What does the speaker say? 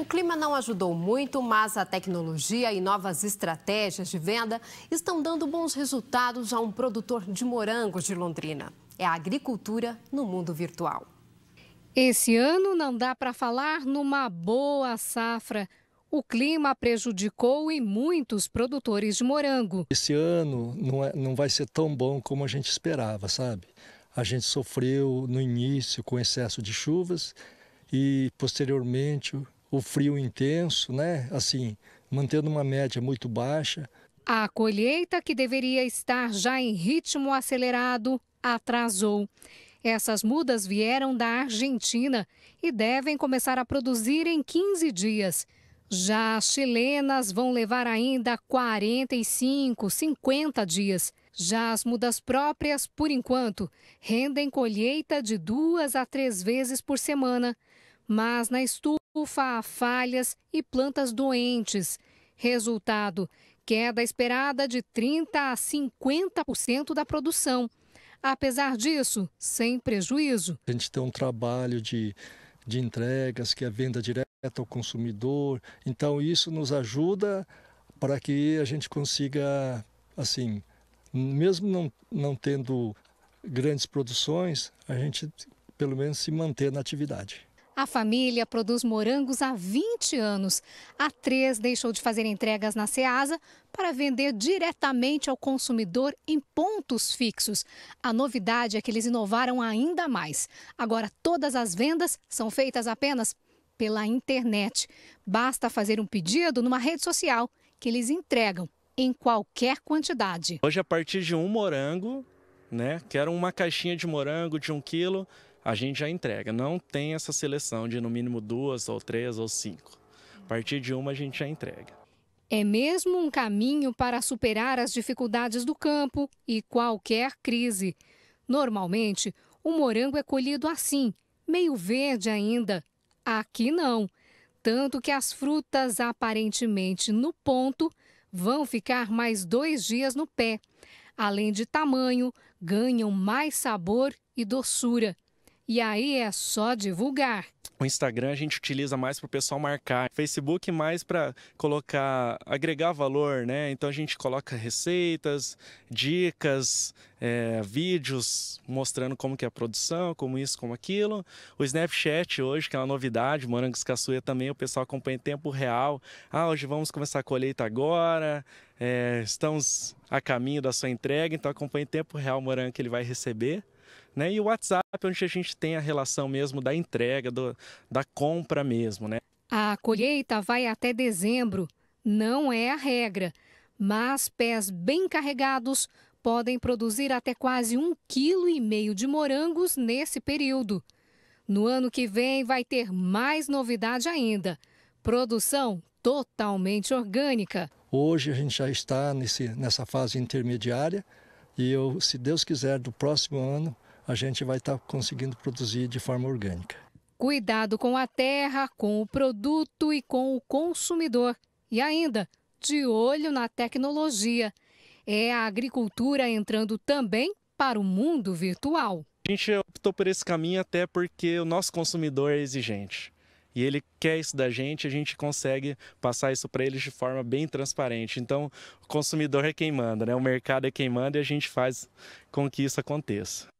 O clima não ajudou muito, mas a tecnologia e novas estratégias de venda estão dando bons resultados a um produtor de morangos de Londrina. É a agricultura no mundo virtual. Esse ano não dá para falar numa boa safra. O clima prejudicou e muitos produtores de morango. Esse ano não, é, não vai ser tão bom como a gente esperava, sabe? A gente sofreu no início com excesso de chuvas e posteriormente o frio intenso, né? Assim, mantendo uma média muito baixa. A colheita, que deveria estar já em ritmo acelerado, atrasou. Essas mudas vieram da Argentina e devem começar a produzir em 15 dias. Já as chilenas vão levar ainda 45, 50 dias. Já as mudas próprias, por enquanto, rendem colheita de duas a três vezes por semana. Mas na estufa, bufa a falhas e plantas doentes. Resultado: queda esperada de 30% a 50% da produção. Apesar disso, sem prejuízo. A gente tem um trabalho de, de entregas, que é a venda direta ao consumidor. Então, isso nos ajuda para que a gente consiga, assim, mesmo não, não tendo grandes produções, a gente pelo menos se manter na atividade. A família produz morangos há 20 anos. A Três deixou de fazer entregas na Ceasa para vender diretamente ao consumidor em pontos fixos. A novidade é que eles inovaram ainda mais. Agora, todas as vendas são feitas apenas pela internet. Basta fazer um pedido numa rede social que eles entregam em qualquer quantidade. Hoje, a partir de um morango, né, que era uma caixinha de morango de um quilo, a gente já entrega. Não tem essa seleção de no mínimo duas ou três ou cinco. A partir de uma a gente já entrega. É mesmo um caminho para superar as dificuldades do campo e qualquer crise. Normalmente, o morango é colhido assim, meio verde ainda. Aqui não. Tanto que as frutas aparentemente no ponto vão ficar mais dois dias no pé. Além de tamanho, ganham mais sabor e doçura. E aí é só divulgar. O Instagram a gente utiliza mais para o pessoal marcar, Facebook mais para colocar, agregar valor, né? Então a gente coloca receitas, dicas, é, vídeos mostrando como que é a produção, como isso, como aquilo. O Snapchat hoje, que é uma novidade, Morangos Caçuia também, o pessoal acompanha em tempo real. Ah, hoje vamos começar a colheita agora, é, estamos a caminho da sua entrega, então acompanha em tempo real o morango que ele vai receber. Né? E o WhatsApp, onde a gente tem a relação mesmo da entrega, do, da compra mesmo. Né? A colheita vai até dezembro, não é a regra, mas pés bem carregados podem produzir até quase um quilo e meio de morangos nesse período. No ano que vem vai ter mais novidade ainda: produção totalmente orgânica. Hoje a gente já está nesse, nessa fase intermediária, e eu, se Deus quiser, do próximo ano a gente vai estar tá conseguindo produzir de forma orgânica. Cuidado com a terra, com o produto e com o consumidor. E ainda, de olho na tecnologia. É a agricultura entrando também para o mundo virtual. A gente optou por esse caminho até porque o nosso consumidor é exigente e ele quer isso da gente, a gente consegue passar isso para eles de forma bem transparente. Então, o consumidor é quem manda, né? O mercado é quem manda e a gente faz com que isso aconteça.